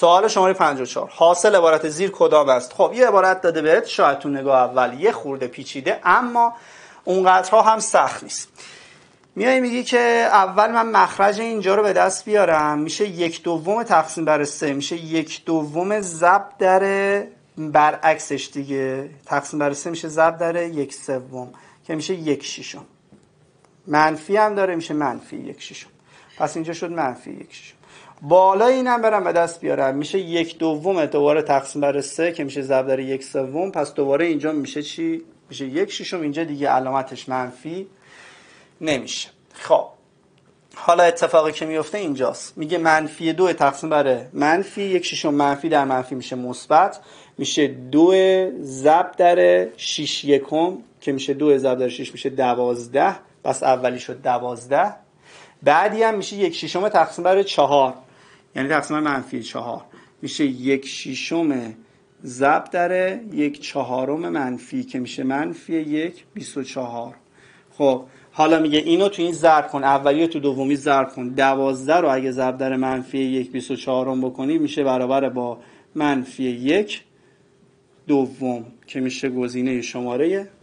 سوال شماره 54 حاصل عبارت زیر کدام است خب یه عبارت داده بهت شاید تو نگاه اول یه خورده پیچیده اما اونقدرها هم سخت نیست میای میگی که اول من مخرج اینجا رو به دست بیارم میشه یک دوم تقسیم بر سه میشه یک دوم ضرب در برعکسش دیگه تقسیم بر سه میشه زب در یک سوم که میشه یک شیشم منفی هم داره میشه منفی یک شیشم پس اینجا شد منفی یک این هم برم به دست بیارم میشه یک دوم دوباره تقسیم بر سه که میشه ضرب یک سوم پس دوباره اینجا میشه چی میشه یک ششم اینجا دیگه علامتش منفی نمیشه خب حالا اتفاقی که میفته اینجاست میگه منفی دو تقسیم بر منفی یک ششم منفی در منفی میشه مثبت میشه دو ضرب در یک یکم که میشه دو ضرب در میشه دوازده پس اولی شد دوازده بعدی هم میشه یک ششم تقسیم بر چهار یعنی تقسیم منفی چهار میشه یک شیشم زب داره یک چهارم منفی که میشه منفی یک بیست و چهار خب حالا میگه اینو تو این ضرب کن اولی تو دومی ضرب کن دوازده رو اگه ضرب در منفی یک بیست و چهارم بکنی میشه برابر با منفی یک دوم که میشه گزینه شماره